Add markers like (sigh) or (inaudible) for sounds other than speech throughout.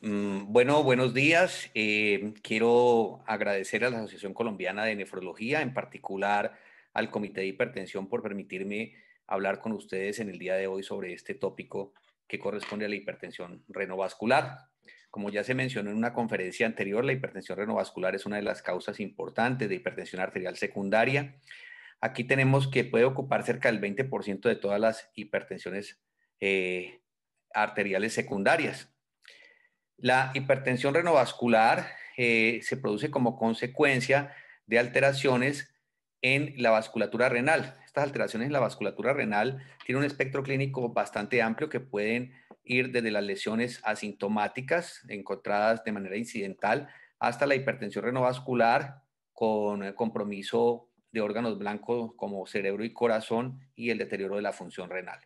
Mm, bueno, buenos días. Eh, quiero agradecer a la Asociación Colombiana de Nefrología, en particular al Comité de Hipertensión, por permitirme hablar con ustedes en el día de hoy sobre este tópico que corresponde a la hipertensión renovascular. Como ya se mencionó en una conferencia anterior, la hipertensión renovascular es una de las causas importantes de hipertensión arterial secundaria. Aquí tenemos que puede ocupar cerca del 20% de todas las hipertensiones eh, arteriales secundarias. La hipertensión renovascular eh, se produce como consecuencia de alteraciones en la vasculatura renal. Estas alteraciones en la vasculatura renal tienen un espectro clínico bastante amplio que pueden ir desde las lesiones asintomáticas encontradas de manera incidental hasta la hipertensión renovascular con compromiso de órganos blancos como cerebro y corazón y el deterioro de la función renal.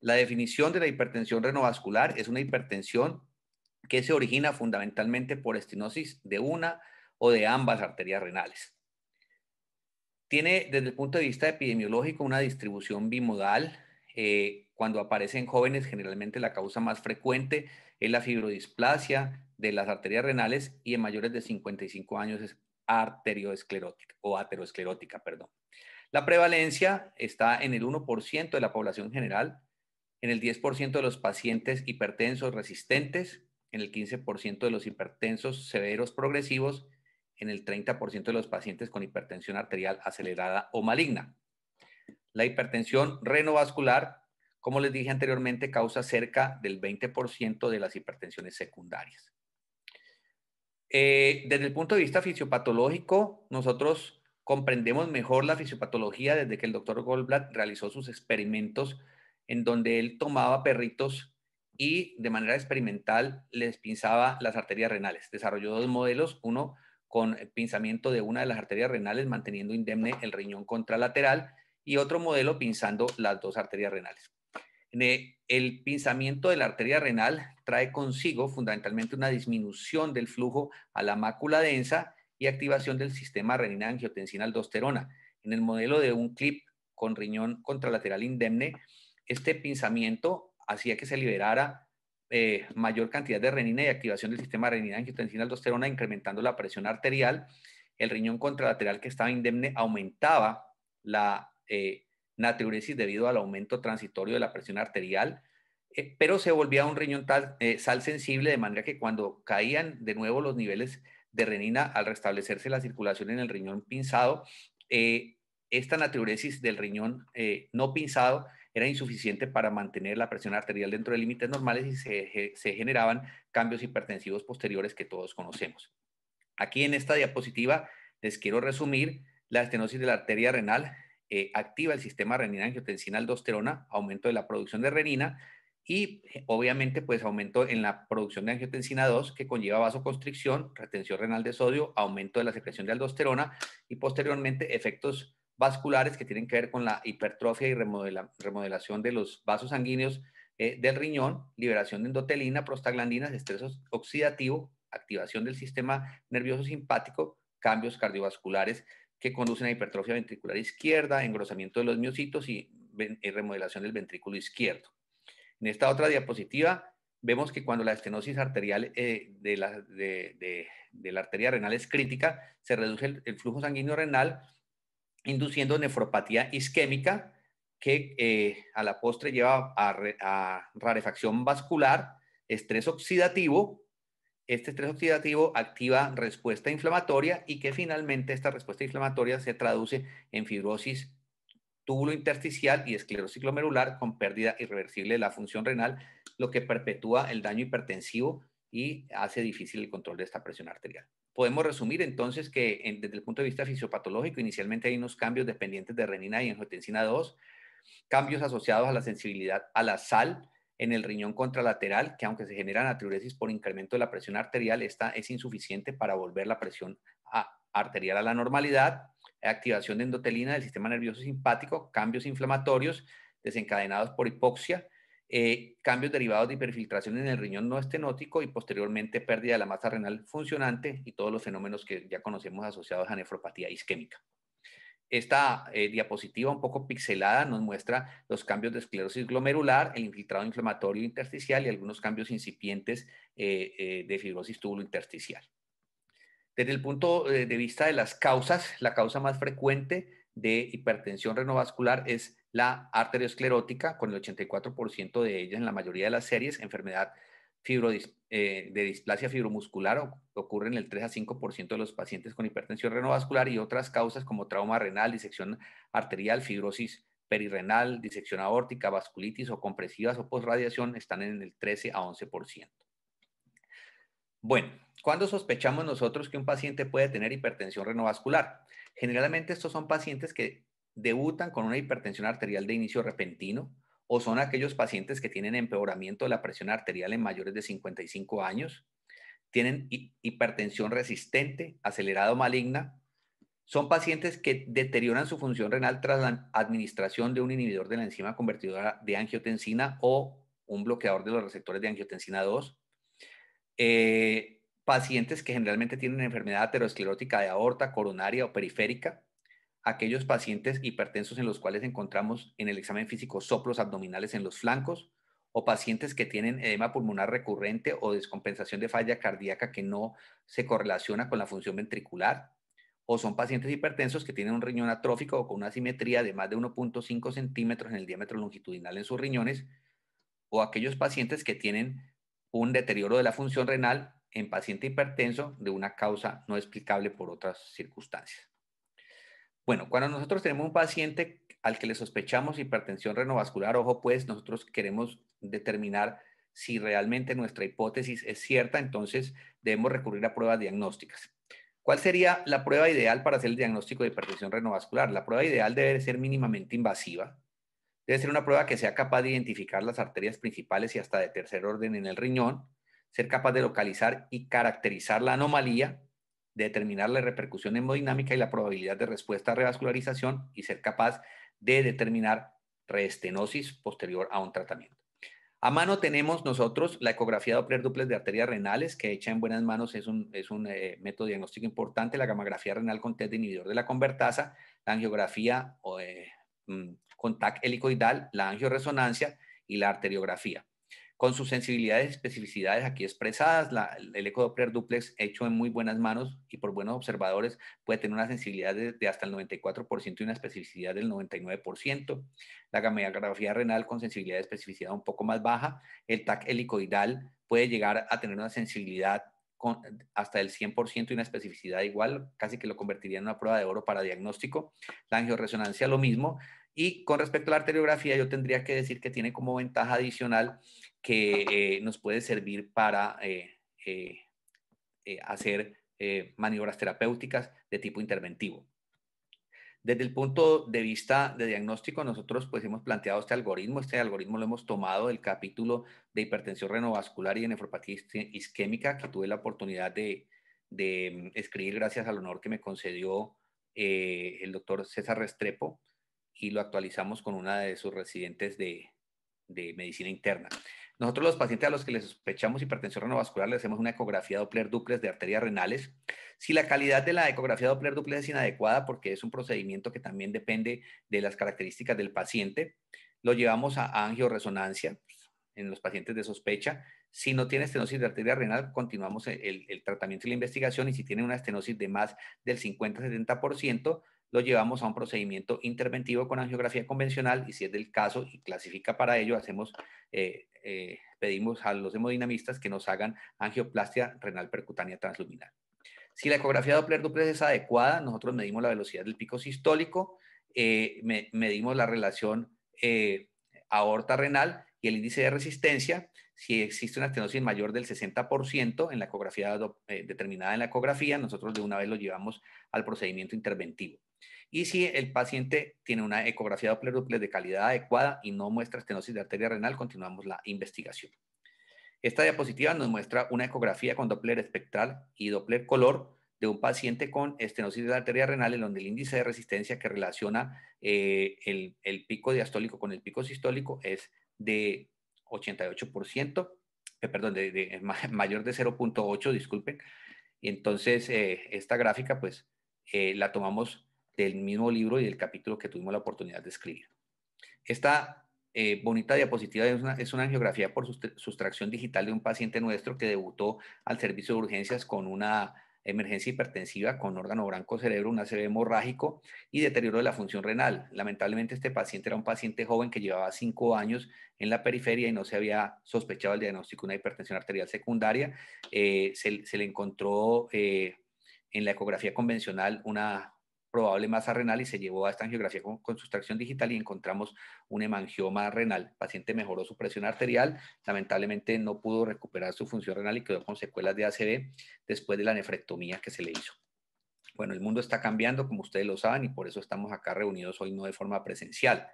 La definición de la hipertensión renovascular es una hipertensión que se origina fundamentalmente por estenosis de una o de ambas arterias renales. Tiene desde el punto de vista epidemiológico una distribución bimodal. Eh, cuando aparecen jóvenes, generalmente la causa más frecuente es la fibrodisplasia de las arterias renales y en mayores de 55 años es arteriosclerótica o aterosclerótica, perdón. La prevalencia está en el 1% de la población general, en el 10% de los pacientes hipertensos resistentes en el 15% de los hipertensos severos progresivos, en el 30% de los pacientes con hipertensión arterial acelerada o maligna. La hipertensión renovascular, como les dije anteriormente, causa cerca del 20% de las hipertensiones secundarias. Eh, desde el punto de vista fisiopatológico, nosotros comprendemos mejor la fisiopatología desde que el doctor Goldblatt realizó sus experimentos en donde él tomaba perritos y de manera experimental les pinzaba las arterias renales. Desarrolló dos modelos, uno con el pinzamiento de una de las arterias renales manteniendo indemne el riñón contralateral y otro modelo pinzando las dos arterias renales. E, el pinzamiento de la arteria renal trae consigo fundamentalmente una disminución del flujo a la mácula densa y activación del sistema renina-angiotensina-aldosterona. En el modelo de un clip con riñón contralateral indemne, este pinzamiento hacía que se liberara eh, mayor cantidad de renina y activación del sistema renina-angiotensina-aldosterona, incrementando la presión arterial. El riñón contralateral que estaba indemne aumentaba la eh, natriuresis debido al aumento transitorio de la presión arterial, eh, pero se volvía un riñón tal, sal sensible, de manera que cuando caían de nuevo los niveles de renina al restablecerse la circulación en el riñón pinzado, esta natriuresis del riñón no pinzado era insuficiente para mantener la presión arterial dentro de límites normales y se, generaban cambios hipertensivos posteriores que todos conocemos. Aquí en esta diapositiva les quiero resumir la estenosis de la arteria renal, eh, activa el sistema renina-angiotensina-aldosterona, aumento de la producción de renina y eh, obviamente pues aumento en la producción de angiotensina 2 que conlleva vasoconstricción, retención renal de sodio, aumento de la secreción de aldosterona y posteriormente efectos vasculares que tienen que ver con la hipertrofia y remodelación de los vasos sanguíneos eh, del riñón, liberación de endotelina, prostaglandinas, estrés oxidativo, activación del sistema nervioso simpático, cambios cardiovasculares que conducen a hipertrofia ventricular izquierda, engrosamiento de los miocitos y, remodelación del ventrículo izquierdo. En esta otra diapositiva vemos que cuando la estenosis arterial eh, de, la, arteria renal es crítica, se reduce el flujo sanguíneo renal induciendo nefropatía isquémica que eh, a la postre lleva a, a rarefacción vascular, estrés oxidativo. Este estrés oxidativo activa respuesta inflamatoria y que finalmente esta respuesta inflamatoria se traduce en fibrosis túbulo intersticial y esclerosis glomerular con pérdida irreversible de la función renal, lo que perpetúa el daño hipertensivo y hace difícil el control de esta presión arterial podemos resumir entonces que desde el punto de vista fisiopatológico, inicialmente hay unos cambios dependientes de renina y angiotensina 2, cambios asociados a la sensibilidad a la sal en el riñón contralateral, que aunque se genera natriuresis por incremento de la presión arterial, esta es insuficiente para volver la presión arterial a la normalidad, activación de endotelina del sistema nervioso simpático, cambios inflamatorios desencadenados por hipoxia, eh, cambios derivados de hiperfiltración en el riñón no estenótico y posteriormente pérdida de la masa renal funcionante y todos los fenómenos que ya conocemos asociados a nefropatía isquémica. Esta eh, diapositiva un poco pixelada nos muestra los cambios de esclerosis glomerular, el infiltrado inflamatorio intersticial y algunos cambios incipientes eh, de fibrosis túbulo intersticial. Desde el punto de vista de las causas, la causa más frecuente de hipertensión renovascular es la arteriosclerótica, con el 84% de ellas en la mayoría de las series, enfermedad eh, de displasia fibromuscular ocurre en el 3 a 5% de los pacientes con hipertensión renovascular y otras causas como trauma renal, disección arterial, fibrosis perirrenal, disección aórtica, vasculitis o compresivas o postradiación están en el 13 a 11%. Bueno, ¿cuándo sospechamos nosotros que un paciente puede tener hipertensión renovascular? Generalmente estos son pacientes que debutan con una hipertensión arterial de inicio repentino o son aquellos pacientes que tienen empeoramiento de la presión arterial en mayores de 55 años, tienen hipertensión resistente, acelerado o maligna, son pacientes que deterioran su función renal tras la administración de un inhibidor de la enzima convertidora de angiotensina o un bloqueador de los receptores de angiotensina 2. Eh, pacientes que generalmente tienen enfermedad aterosclerótica de aorta, coronaria o periférica aquellos pacientes hipertensos en los cuales encontramos en el examen físico soplos abdominales en los flancos o pacientes que tienen edema pulmonar recurrente o descompensación de falla cardíaca que no se correlaciona con la función ventricular o son pacientes hipertensos que tienen un riñón atrófico o con una simetría de más de 1.5 centímetros en el diámetro longitudinal en sus riñones o aquellos pacientes que tienen un deterioro de la función renal en paciente hipertenso de una causa no explicable por otras circunstancias. Bueno, cuando nosotros tenemos un paciente al que le sospechamos hipertensión renovascular, ojo, pues nosotros queremos determinar si realmente nuestra hipótesis es cierta, entonces debemos recurrir a pruebas diagnósticas. ¿Cuál sería la prueba ideal para hacer el diagnóstico de hipertensión renovascular? La prueba ideal debe ser mínimamente invasiva. Debe ser una prueba que sea capaz de identificar las arterias principales y hasta de tercer orden en el riñón, ser capaz de localizar y caracterizar la anomalía determinar la repercusión hemodinámica y la probabilidad de respuesta a revascularización y ser capaz de determinar reestenosis posterior a un tratamiento. A mano tenemos nosotros la ecografía Doppler duples de arterias renales, que hecha en buenas manos es un, eh, método diagnóstico importante, la gamografía renal con test de inhibidor de la convertasa, la angiografía eh, mm, con TAC helicoidal, la angioresonancia y la arteriografía con sus sensibilidades y especificidades aquí expresadas. el eco Doppler duplex, hecho en muy buenas manos y por buenos observadores, puede tener una sensibilidad de, hasta el 94% y una especificidad del 99%. La gammagrafía renal con sensibilidad y especificidad un poco más baja. El TAC helicoidal puede llegar a tener una sensibilidad hasta el 100% y una especificidad igual, casi que lo convertiría en una prueba de oro para diagnóstico. La angioresonancia lo mismo. Y con respecto a la arteriografía, yo tendría que decir que tiene como ventaja adicional que eh, nos puede servir para eh, eh, hacer maniobras terapéuticas de tipo interventivo. Desde el punto de vista de diagnóstico, nosotros pues hemos planteado este algoritmo. Este algoritmo lo hemos tomado del capítulo de hipertensión renovascular y de nefropatía isquémica que tuve la oportunidad de, escribir gracias al honor que me concedió el doctor César Restrepo y lo actualizamos con una de sus residentes de medicina interna. Nosotros los pacientes a los que les sospechamos hipertensión renovascular le hacemos una ecografía Doppler duples de arterias renales. Si la calidad de la ecografía Doppler duples es inadecuada porque es un procedimiento que también depende de las características del paciente, lo llevamos a angioresonancia en los pacientes de sospecha. Si no tiene estenosis de arteria renal, continuamos el, el tratamiento y la investigación y si tiene una estenosis de más del 50-70%, lo llevamos a un procedimiento interventivo con angiografía convencional y si es del caso y clasifica para ello, hacemos, eh, eh, pedimos a los hemodinamistas que nos hagan angioplastia renal percutánea transluminal. Si la ecografía Doppler duplex es adecuada, nosotros medimos la velocidad del pico sistólico, eh, medimos la relación aorta renal y el índice de resistencia. Si existe una estenosis mayor del 60% en la ecografía determinada en la ecografía, nosotros de una vez lo llevamos al procedimiento interventivo y si el paciente tiene una ecografía Doppler duple de calidad adecuada y no muestra estenosis de arteria renal, continuamos la investigación. Esta diapositiva nos muestra una ecografía con Doppler espectral y Doppler color de un paciente con estenosis de arteria renal en donde el índice de resistencia que relaciona eh, el, pico diastólico con el pico sistólico es de 88%, eh, perdón, de, (laughs) mayor de 0.8, disculpen. Entonces, eh, esta gráfica, pues, la tomamos del mismo libro y del capítulo que tuvimos la oportunidad de escribir. Esta eh, bonita diapositiva es una, es una angiografía por sustracción digital de un paciente nuestro que debutó al servicio de urgencias con una emergencia hipertensiva con órgano blanco cerebro, un ACV hemorrágico y deterioro de la función renal. Lamentablemente este paciente era un paciente joven que llevaba cinco años en la periferia y no se había sospechado el diagnóstico de una hipertensión arterial secundaria. Eh, se, le encontró eh, en la ecografía convencional una probable masa renal y se llevó a esta angiografía con, sustracción digital y encontramos un hemangioma renal. El paciente mejoró su presión arterial, lamentablemente no pudo recuperar su función renal y quedó con secuelas de ACV después de la nefrectomía que se le hizo. Bueno, el mundo está cambiando, como ustedes lo saben, y por eso estamos acá reunidos hoy no de forma presencial.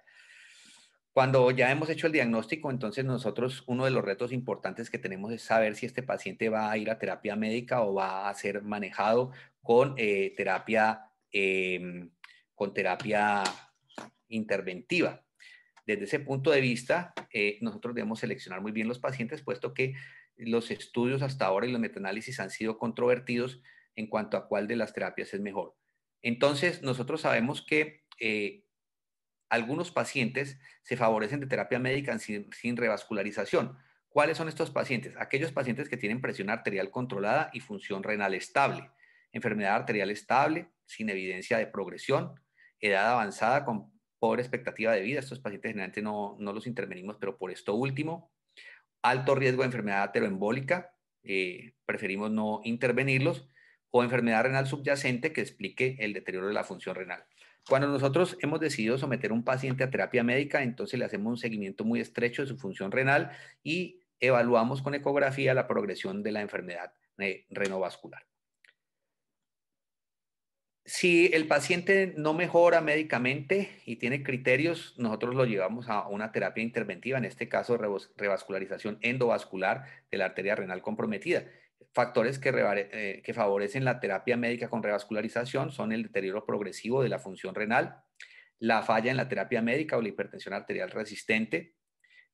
Cuando ya hemos hecho el diagnóstico, entonces nosotros uno de los retos importantes que tenemos es saber si este paciente va a ir a terapia médica o va a ser manejado con eh, terapia Em, con terapia interventiva. Desde ese punto de vista, eh, nosotros debemos seleccionar muy bien los pacientes, puesto que los estudios hasta ahora y los metanálisis han sido controvertidos en cuanto a cuál de las terapias es mejor. Entonces, nosotros sabemos que eh, algunos pacientes se favorecen de terapia médica sin revascularización. ¿Cuáles son estos pacientes? Aquellos pacientes que tienen presión arterial controlada y función renal estable enfermedad arterial estable, sin evidencia de progresión, edad avanzada con pobre expectativa de vida. Estos pacientes generalmente no, los intervenimos, pero por esto último, alto riesgo de enfermedad ateroembólica, eh, preferimos no intervenirlos, o enfermedad renal subyacente que explique el deterioro de la función renal. Cuando nosotros hemos decidido someter a un paciente a terapia médica, entonces le hacemos un seguimiento muy estrecho de su función renal y evaluamos con ecografía la progresión de la enfermedad eh, renovascular. Si el paciente no mejora médicamente y tiene criterios, nosotros lo llevamos a una terapia interventiva, en este caso revascularización endovascular de la arteria renal comprometida. Factores que, eh, que favorecen la terapia médica con revascularización son el deterioro progresivo de la función renal, la falla en la terapia médica o la hipertensión arterial resistente,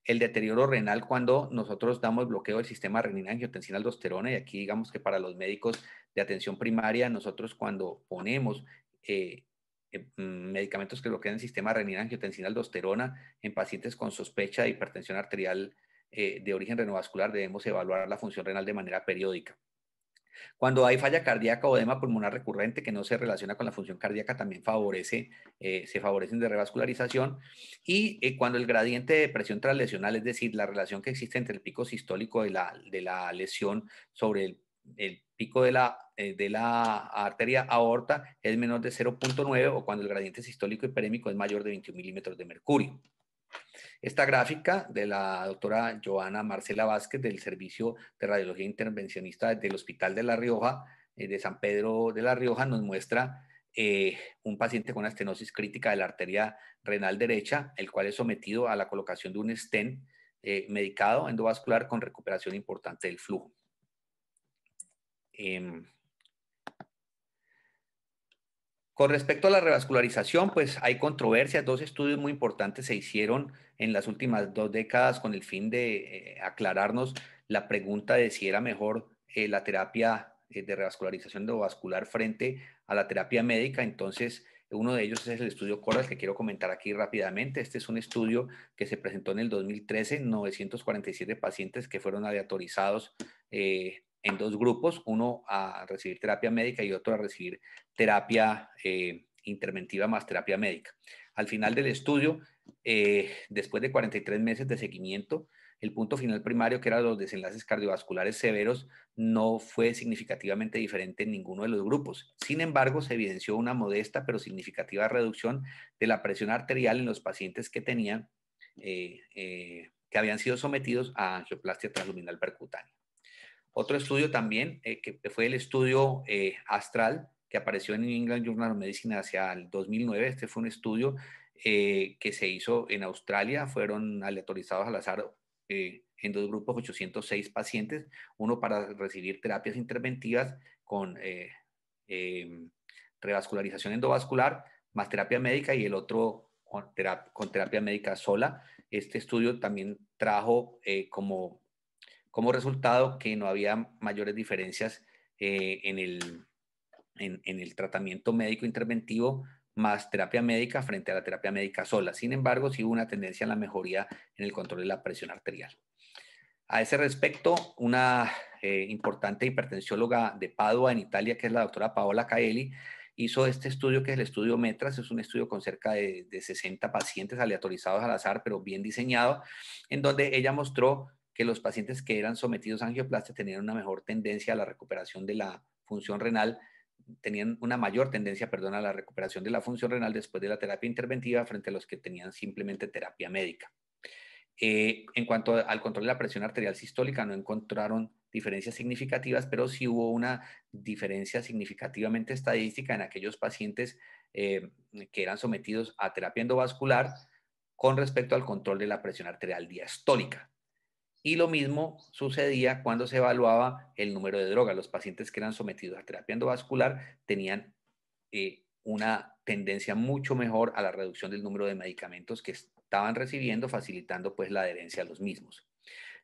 el deterioro renal cuando nosotros damos bloqueo del sistema renina-angiotensina-aldosterona y aquí digamos que para los médicos de atención primaria, nosotros cuando ponemos eh, eh, mm, medicamentos que bloquean el sistema renina-angiotensina-aldosterona en pacientes con sospecha de hipertensión arterial eh, de origen renovascular, debemos evaluar la función renal de manera periódica. Cuando hay falla cardíaca o edema pulmonar recurrente que no se relaciona con la función cardíaca, también favorece, eh, se favorecen de revascularización. Y eh, cuando el gradiente de presión translesional, es decir, la relación que existe entre el pico sistólico de la, de la lesión sobre el, pico de la, eh, de la arteria aorta es menor de 0.9 o cuando el gradiente sistólico y perémico es mayor de 21 milímetros de mercurio. Esta gráfica de la doctora Joana Marcela Vázquez del Servicio de Radiología Intervencionista del Hospital de La Rioja, eh, de San Pedro de La Rioja, nos muestra eh, un paciente con estenosis crítica de la arteria renal derecha, el cual es sometido a la colocación de un stent eh, medicado endovascular con recuperación importante del flujo. Em, con respecto a la revascularización, pues hay controversias. Dos estudios muy importantes se hicieron en las últimas dos décadas con el fin de eh, aclararnos la pregunta de si era mejor eh, la terapia eh, de revascularización endovascular frente a la terapia médica. Entonces, uno de ellos es el estudio Coral que quiero comentar aquí rápidamente. Este es un estudio que se presentó en el 2013, 947 pacientes que fueron aleatorizados en dos grupos, uno a recibir terapia médica y otro a recibir terapia eh, interventiva más terapia médica. Al final del estudio, eh, después de 43 meses de seguimiento, el punto final primario, que eran los desenlaces cardiovasculares severos, no fue significativamente diferente en ninguno de los grupos. Sin embargo, se evidenció una modesta pero significativa reducción de la presión arterial en los pacientes que tenían, eh, que habían sido sometidos a angioplastia transluminal percutánea. Otro estudio también, eh, que fue el estudio eh, Astral, que apareció en England Journal of Medicine hacia el 2009. Este fue un estudio eh, que se hizo en Australia. Fueron aleatorizados al azar en dos grupos 806 pacientes, uno para recibir terapias interventivas con em, revascularización endovascular más terapia médica y el otro con terapia, con terapia médica sola. Este estudio también trajo como como resultado que no había mayores diferencias eh, en, el, en, el tratamiento médico interventivo más terapia médica frente a la terapia médica sola. Sin embargo, sí hubo una tendencia a la mejoría en el control de la presión arterial. A ese respecto, una eh, importante hipertensióloga de Padua en Italia, que es la doctora Paola Caeli, hizo este estudio que es el estudio Metras, es un estudio con cerca de, de 60 pacientes aleatorizados al azar, pero bien diseñado, en donde ella mostró que los pacientes que eran sometidos a angioplastia tenían una mejor tendencia a la recuperación de la función renal, tenían una mayor tendencia, perdón, a la recuperación de la función renal después de la terapia interventiva frente a los que tenían simplemente terapia médica. Eh, en cuanto al control de la presión arterial sistólica, no encontraron diferencias significativas, pero sí hubo una diferencia significativamente estadística en aquellos pacientes eh, que eran sometidos a terapia endovascular con respecto al control de la presión arterial diastólica. Y lo mismo sucedía cuando se evaluaba el número de drogas. Los pacientes que eran sometidos a terapia endovascular tenían eh, una tendencia mucho mejor a la reducción del número de medicamentos que estaban recibiendo, facilitando pues la adherencia a los mismos.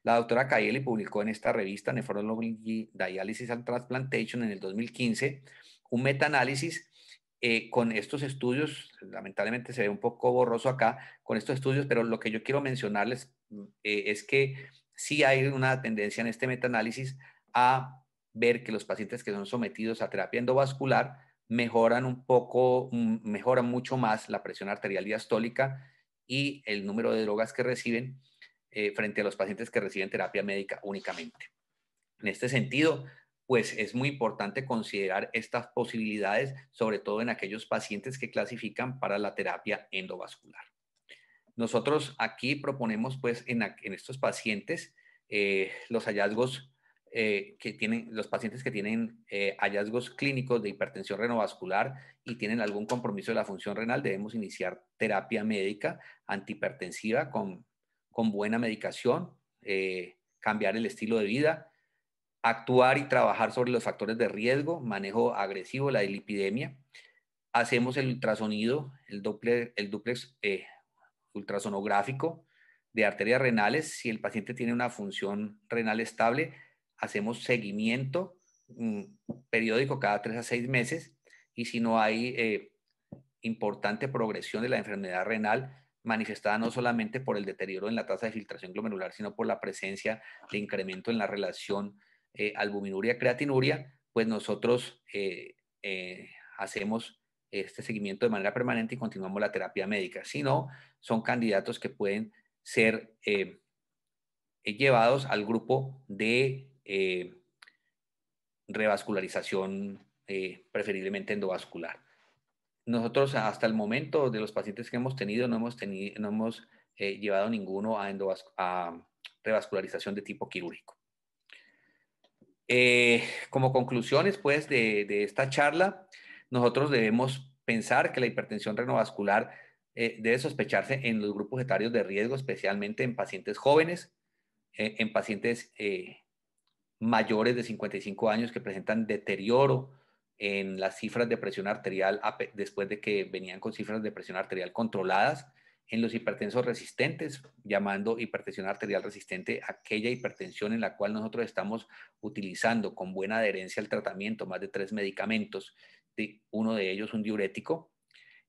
La doctora Cayeli publicó en esta revista Nephrology Dialysis and Transplantation en el 2015 un metaanálisis eh, con estos estudios, lamentablemente se ve un poco borroso acá, con estos estudios, pero lo que yo quiero mencionarles mm, eh, es que sí hay una tendencia en este metaanálisis a ver que los pacientes que son sometidos a terapia endovascular mejoran un poco, mm, mejoran mucho más la presión arterial diastólica y el número de drogas que reciben eh, frente a los pacientes que reciben terapia médica únicamente. En este sentido, pues es muy importante considerar estas posibilidades, sobre todo en aquellos pacientes que clasifican para la terapia endovascular. Nosotros aquí proponemos, pues, en, estos pacientes, eh, los hallazgos eh, que tienen, los pacientes que tienen eh, hallazgos clínicos de hipertensión renovascular y tienen algún compromiso de la función renal, debemos iniciar terapia médica antihipertensiva con, buena medicación, cambiar el estilo de vida, actuar y trabajar sobre los factores de riesgo, manejo agresivo, la dilipidemia Hacemos el ultrasonido, el, Doppler, el duplex ultrasonográfico de arterias renales. Si el paciente tiene una función renal estable, hacemos seguimiento mm, periódico cada tres a seis meses y si no hay eh, importante progresión de la enfermedad renal manifestada no solamente por el deterioro en la tasa de filtración glomerular, sino por la presencia de incremento en la relación eh, albuminuria-creatinuria, pues nosotros eh, eh hacemos este seguimiento de manera permanente y continuamos la terapia médica. Si no, son candidatos que pueden ser eh, eh, llevados al grupo de eh, revascularización, preferiblemente endovascular. Nosotros hasta el momento de los pacientes que hemos tenido no hemos, no hemos llevado ninguno a, revascularización de tipo quirúrgico. como conclusiones pues de esta charla, nosotros debemos pensar que la hipertensión renovascular eh, debe sospecharse en los grupos etarios de riesgo, especialmente en pacientes jóvenes, eh, en pacientes eh, mayores de 55 años que presentan deterioro en las cifras de presión arterial después de que venían con cifras de presión arterial controladas, en los hipertensos resistentes, llamando hipertensión arterial resistente aquella hipertensión en la cual nosotros estamos utilizando con buena adherencia al tratamiento más de tres medicamentos uno de ellos un diurético,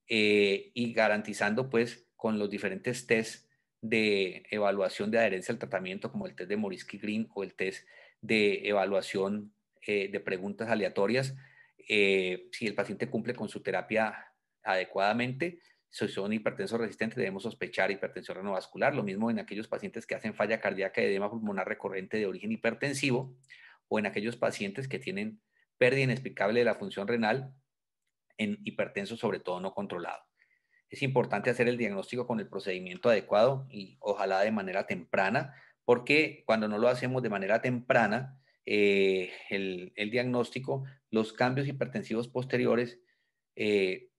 eh, y garantizando pues con los diferentes test de evaluación de adherencia al tratamiento, como el test de Morisky Green o el test de evaluación eh, de preguntas aleatorias, eh, si el paciente cumple con su terapia adecuadamente, si son hipertensos resistentes, debemos sospechar hipertensión renovascular. Lo mismo en aquellos pacientes que hacen falla cardíaca de edema pulmonar recurrente de origen hipertensivo, o en aquellos pacientes que tienen pérdida inexplicable de la función renal en hipertensos, sobre todo no controlado. Es importante hacer el diagnóstico con el procedimiento adecuado y ojalá de manera temprana, porque cuando no lo hacemos de manera temprana, eh, el, diagnóstico, los cambios hipertensivos posteriores eh,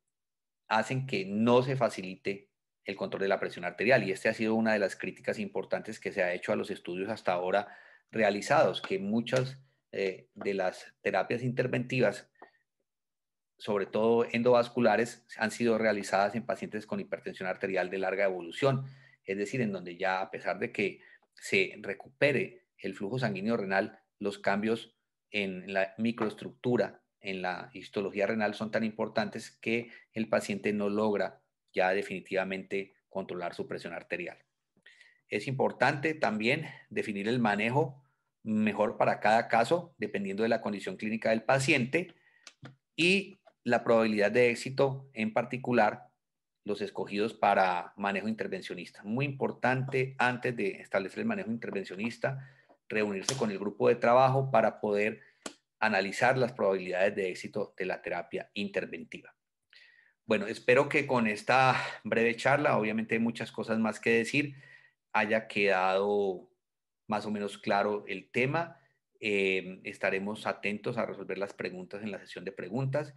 hacen que no se facilite el control de la presión arterial. Y esta ha sido una de las críticas importantes que se ha hecho a los estudios hasta ahora realizados, que muchas eh, de las terapias interventivas, sobre todo endovasculares, han sido realizadas en pacientes con hipertensión arterial de larga evolución, es decir, en donde ya a pesar de que se recupere el flujo sanguíneo renal, los cambios en la microestructura, en la histología renal son tan importantes que el paciente no logra ya definitivamente controlar su presión arterial. Es importante también definir el manejo mejor para cada caso, dependiendo de la condición clínica del paciente y la probabilidad de éxito en particular los escogidos para manejo intervencionista. Muy importante antes de establecer el manejo intervencionista, reunirse con el grupo de trabajo para poder analizar las probabilidades de éxito de la terapia interventiva. Bueno, espero que con esta breve charla, obviamente hay muchas cosas más que decir, haya quedado más o menos claro el tema. Eh, estaremos atentos a resolver las preguntas en la sesión de preguntas.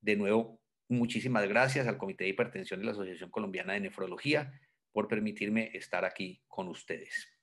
De nuevo, muchísimas gracias al Comité de Hipertensión de la Asociación Colombiana de Nefrología por permitirme estar aquí con ustedes.